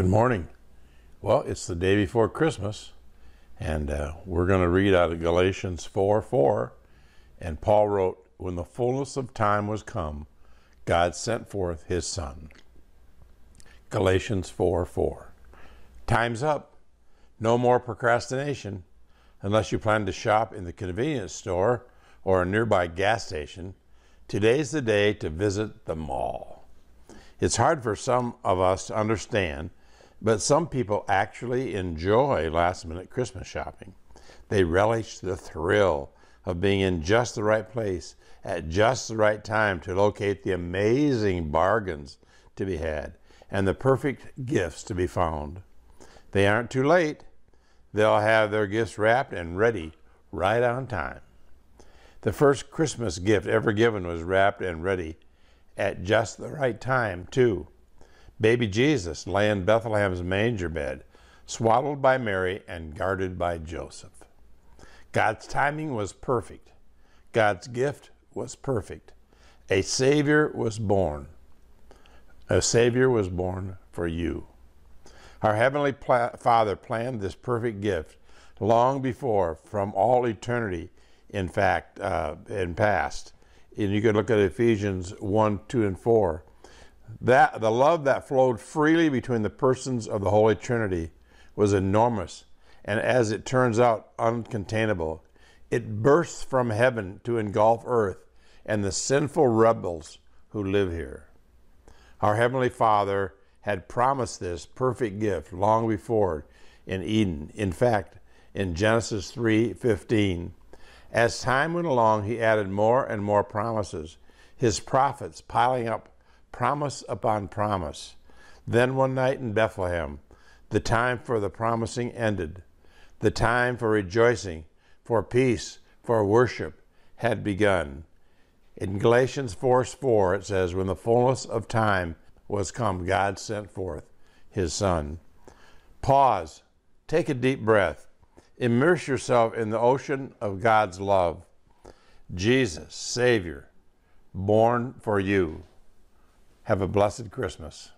Good morning. Well, it's the day before Christmas, and uh, we're going to read out of Galatians 4 4. And Paul wrote, When the fullness of time was come, God sent forth his Son. Galatians 4 4. Time's up. No more procrastination, unless you plan to shop in the convenience store or a nearby gas station. Today's the day to visit the mall. It's hard for some of us to understand but some people actually enjoy last minute Christmas shopping. They relish the thrill of being in just the right place at just the right time to locate the amazing bargains to be had and the perfect gifts to be found. They aren't too late. They'll have their gifts wrapped and ready right on time. The first Christmas gift ever given was wrapped and ready at just the right time, too. Baby Jesus lay in Bethlehem's manger bed, swaddled by Mary and guarded by Joseph. God's timing was perfect. God's gift was perfect. A Savior was born. A Savior was born for you. Our Heavenly pla Father planned this perfect gift long before, from all eternity, in fact, uh, in past. And you could look at Ephesians 1, 2, and 4. That, the love that flowed freely between the persons of the Holy Trinity was enormous and, as it turns out, uncontainable. It bursts from heaven to engulf earth and the sinful rebels who live here. Our Heavenly Father had promised this perfect gift long before in Eden. In fact, in Genesis 3:15, as time went along, he added more and more promises, his prophets piling up promise upon promise. Then one night in Bethlehem, the time for the promising ended. The time for rejoicing, for peace, for worship had begun. In Galatians 4 4, it says, When the fullness of time was come, God sent forth his Son. Pause, take a deep breath, immerse yourself in the ocean of God's love. Jesus, Savior, born for you. Have a blessed Christmas.